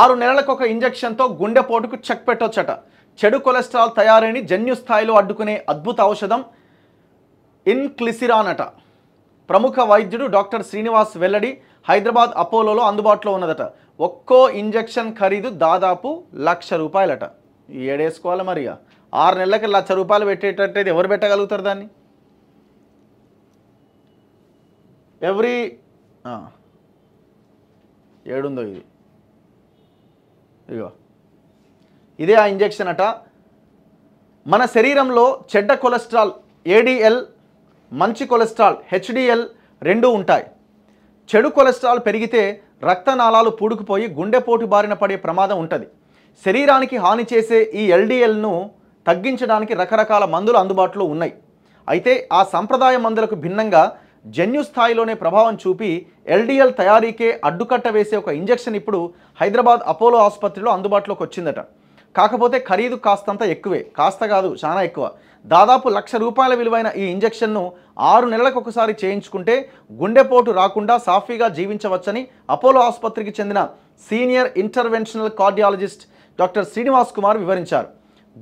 ఆరు నెలలకు ఒక ఇంజెక్షన్తో గుండెపోటుకు చెక్ పెట్టొచ్చట చెడు కొలెస్ట్రాల్ తయారీని జన్యు స్థాయిలో అడ్డుకునే అద్భుత ఔషధం ఇన్క్లిసిరాన్ అట ప్రముఖ వైద్యుడు డాక్టర్ శ్రీనివాస్ వెల్లడి హైదరాబాద్ అపోలోలో అందుబాటులో ఉన్నదట ఒక్కో ఇంజెక్షన్ ఖరీదు దాదాపు లక్ష రూపాయలట ఏడేసుకోవాలి మరిగా ఆరు నెలలకి లక్ష రూపాయలు పెట్టేటట్టు ఎవరు పెట్టగలుగుతారు దాన్ని ఎవ్రీ ఏడుందో ఇది ఇగో ఇదే ఆ ఇంజెక్షన్ అట మన శరీరంలో చెడ్డ కొలెస్ట్రాల్ ఏడిఎల్ మంచి కొలెస్ట్రాల్ హెచ్డిఎల్ రెండూ ఉంటాయి చెడు కొలెస్ట్రాల్ పెరిగితే రక్తనాళాలు పూడుకుపోయి గుండెపోటు బారిన పడే ప్రమాదం ఉంటుంది శరీరానికి హాని చేసే ఈ ఎల్డిఎల్ను తగ్గించడానికి రకరకాల మందులు అందుబాటులో ఉన్నాయి అయితే ఆ సంప్రదాయ మందులకు భిన్నంగా జన్యు స్థాయిలోనే ప్రభావం చూపి ఎల్డిఎల్ తయారీకే అడ్డుకట్ట వేసే ఒక ఇంజెక్షన్ ఇప్పుడు హైదరాబాద్ అపోలో ఆసుపత్రిలో అందుబాటులోకి వచ్చిందట కాకపోతే ఖరీదు కాస్తంత ఎక్కువే కాస్త కాదు చాలా ఎక్కువ దాదాపు లక్ష రూపాయల విలువైన ఈ ఇంజెక్షన్ను ఆరు నెలలకు ఒకసారి చేయించుకుంటే గుండెపోటు రాకుండా సాఫీగా జీవించవచ్చని అపోలో ఆసుపత్రికి చెందిన senior interventional cardiologist doctor Srinivas Kumar వివరించారు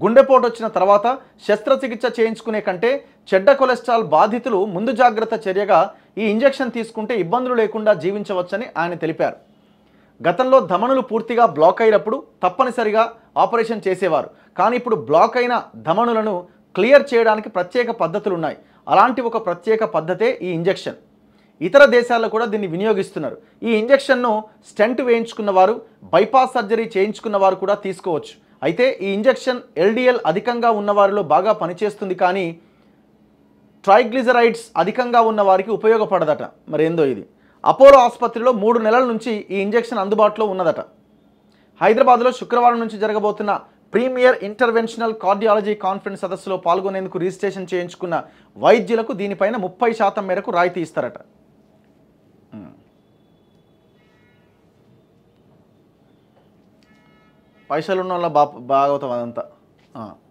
గుండెపోటు వచ్చిన తర్వాత శస్త్రచికిత్స చేయించుకునే కంటే చెడ్డ కొలెస్ట్రాల్ బాధితులు ముందు జాగ్రత్త చర్యగా ఈ ఇంజెక్షన్ తీసుకుంటే ఇబ్బందులు లేకుండా జీవించవచ్చని ఆయన తెలిపారు గతంలో ధమనులు పూర్తిగా బ్లాక్ అయినప్పుడు తప్పనిసరిగా ఆపరేషన్ చేసేవారు కానీ ఇప్పుడు బ్లాక్ అయిన ధమనులను క్లియర్ చేయడానికి ప్రత్యేక పద్ధతులు ఉన్నాయి అలాంటి ఒక ప్రత్యేక పద్ధతే ఈ ఇంజెక్షన్ ఇతర దేశాల్లో కూడా దీన్ని వినియోగిస్తున్నారు ఈ ఇంజెక్షన్ను స్టెంట్ వేయించుకున్నవారు బైపాస్ సర్జరీ చేయించుకున్నవారు కూడా తీసుకోవచ్చు అయితే ఈ ఇంజెక్షన్ ఎల్డిఎల్ అధికంగా ఉన్నవారిలో బాగా పనిచేస్తుంది కానీ ట్రైగ్లిజరైడ్స్ అధికంగా ఉన్న వారికి ఉపయోగపడదట మరి ఏందో ఇది అపోలో ఆసుపత్రిలో మూడు నెలల నుంచి ఈ ఇంజెక్షన్ అందుబాటులో ఉన్నదట హైదరాబాద్లో శుక్రవారం నుంచి జరగబోతున్న ప్రీమియర్ ఇంటర్వెన్షనల్ కార్డియాలజీ కాన్ఫరెన్స్ సదస్సులో పాల్గొనేందుకు రిజిస్ట్రేషన్ చేయించుకున్న వైద్యులకు దీనిపైన ముప్పై శాతం మేరకు రాయితీ ఇస్తారట పైసలు ఉన్న వాళ్ళ బా బాగవుతాం అదంతా